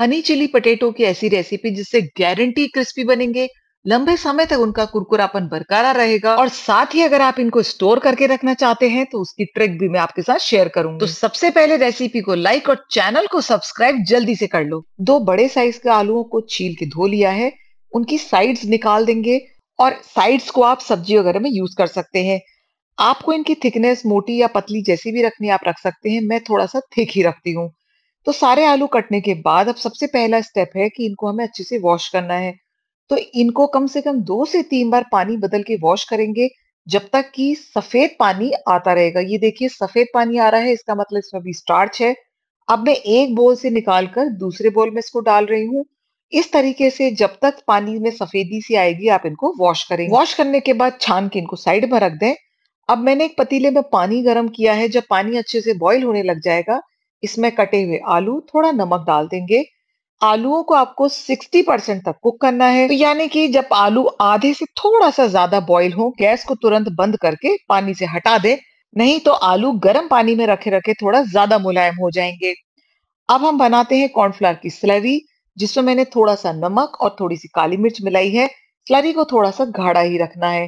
Honey chilli potato की ऐसी recipe जिससे गारंटी क्रिस्पी बनेंगे लंबे समय तक उनका कुरकुरापन बरकरार रहेगा और साथ ही अगर आप इनको स्टोर करके रखना चाहते हैं तो उसकी ट्रिक भी मैं आपके साथ शेयर करूंगी तो सबसे पहले रेसिपी को लाइक और चैनल को सब्सक्राइब जल्दी से कर लो दो बड़े साइज के आलुओं को छील के धो लिया है उनकी साइड्स निकाल देंगे और साइड्स को आप सब्जी वगैरह में यूज कर सकते हैं आपको इनकी थिकनेस मोटी या पतली जैसी भी रखनी आप रख सकते हैं मैं थोड़ा सा थिक ही रखती हूँ तो सारे आलू कटने के बाद अब सबसे पहला स्टेप है कि इनको हमें अच्छे से वॉश करना है तो इनको कम से कम दो से तीन बार पानी बदल के वॉश करेंगे जब तक कि सफेद पानी आता रहेगा ये देखिए सफेद पानी आ रहा है इसका मतलब इसमें भी स्टार्च है अब मैं एक बोल से निकाल कर दूसरे बोल में इसको डाल रही हूँ इस तरीके से जब तक पानी में सफेदी सी आएगी आप इनको वॉश करेंगे वॉश करने के बाद छान के इनको साइड में रख दें अब मैंने एक पतीले में पानी गर्म किया है जब पानी अच्छे से बॉईल होने लग जाएगा इसमें कटे हुए आलू थोड़ा नमक डाल देंगे आलूओं को आपको 60 परसेंट तक कुक करना है तो यानी कि जब आलू आधे से थोड़ा सा ज्यादा बॉईल हो गैस को तुरंत बंद करके पानी से हटा दें नहीं तो आलू गर्म पानी में रखे रखे थोड़ा ज्यादा मुलायम हो जाएंगे अब हम बनाते हैं कॉर्नफ्लावर की स्लरी जिसमें मैंने थोड़ा सा नमक और थोड़ी सी काली मिर्च मिलाई है स्लरी को थोड़ा सा गाढ़ा ही रखना है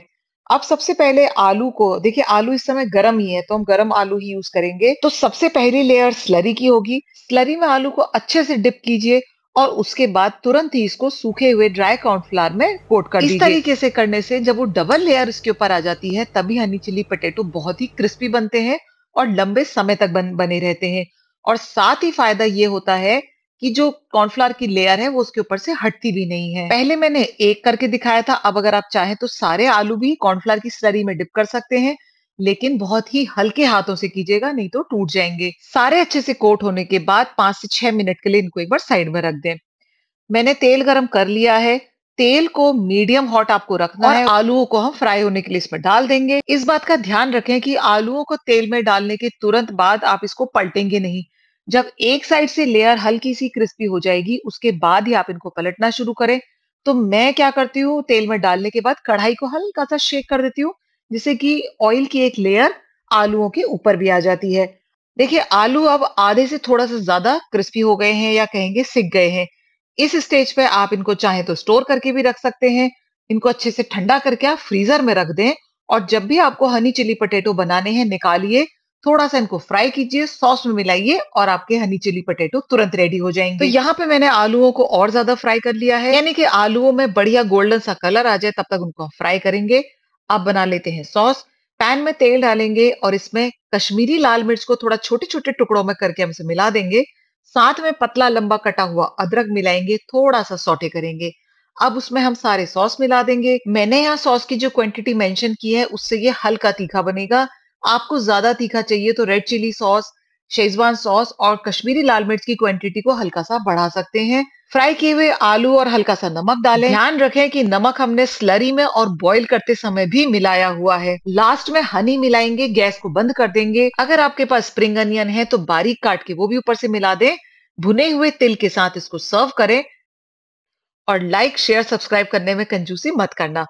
अब सबसे पहले आलू को देखिए आलू इस समय गर्म ही है तो हम गर्म आलू ही यूज करेंगे तो सबसे पहली लेयर स्लरी की होगी स्लरी में आलू को अच्छे से डिप कीजिए और उसके बाद तुरंत ही इसको सूखे हुए ड्राई कॉर्नफ्लावर में कोट कर इस तरीके से करने से जब वो डबल लेयर इसके ऊपर आ जाती है तभी हनी चिली पटेटो बहुत ही क्रिस्पी बनते हैं और लंबे समय तक बन, बने रहते हैं और साथ ही फायदा ये होता है कि जो कॉर्नफ्लावर की लेयर है वो उसके ऊपर से हटती भी नहीं है पहले मैंने एक करके दिखाया था अब अगर आप चाहें तो सारे आलू भी कॉर्नफ्लावर की स्लरी में डिप कर सकते हैं लेकिन बहुत ही हल्के हाथों से कीजिएगा नहीं तो टूट जाएंगे सारे अच्छे से कोट होने के बाद पांच से छह मिनट के लिए इनको एक बार साइड में रख दें मैंने तेल गरम कर लिया है तेल को मीडियम हॉट आपको रखना है आलूओं को हम फ्राई होने के लिए इसमें डाल देंगे इस बात का ध्यान रखें कि आलूओं को तेल में डालने के तुरंत बाद आप इसको पलटेंगे नहीं जब एक साइड से लेयर हल्की सी क्रिस्पी हो जाएगी उसके बाद ही आप इनको पलटना शुरू करें तो मैं क्या करती हूँ तेल में डालने के बाद कढ़ाई को हल्का सा शेक कर देती हूँ जिससे कि ऑयल की एक लेयर आलूओं के ऊपर भी आ जाती है देखिए आलू अब आधे से थोड़ा सा ज्यादा क्रिस्पी हो गए हैं या कहेंगे सिक गए हैं इस स्टेज पे आप इनको चाहे तो स्टोर करके भी रख सकते हैं इनको अच्छे से ठंडा करके आप फ्रीजर में रख दें और जब भी आपको हनी चिली पटेटो बनाने हैं निकालिए थोड़ा सा इनको फ्राई कीजिए सॉस में मिलाइए और आपके हनी चिली पटेटो तुरंत रेडी हो जाएंगे तो यहाँ पे मैंने आलूओं को और ज्यादा फ्राई कर लिया है यानी कि आलूओं में बढ़िया गोल्डन सा कलर आ जाए तब तक उनको हम फ्राई करेंगे अब बना लेते हैं सॉस पैन में तेल डालेंगे और इसमें कश्मीरी लाल मिर्च को थोड़ा छोटे छोटे टुकड़ों में करके हम इसे मिला देंगे साथ में पतला लंबा कटा हुआ अदरक मिलाएंगे थोड़ा सा सोटे करेंगे अब उसमें हम सारे सॉस मिला देंगे मैंने यहाँ सॉस की जो क्वांटिटी मेंशन की है उससे ये हल्का तीखा बनेगा आपको ज्यादा तीखा चाहिए तो red chilli sauce schezwan sauce और कश्मीरी लाल मिर्च की क्वांटिटी को हल्का सा बढ़ा सकते हैं फ्राई किए हुए आलू और हल्का सा नमक डालें ध्यान रखें कि नमक हमने स्लरी में और बॉईल करते समय भी मिलाया हुआ है लास्ट में हनी मिलाएंगे गैस को बंद कर देंगे अगर आपके पास स्प्रिंग अनियन है तो बारीक काट के वो भी ऊपर से मिला दें भुने हुए तिल के साथ इसको सर्व करें और लाइक शेयर सब्सक्राइब करने में कंजूसी मत करना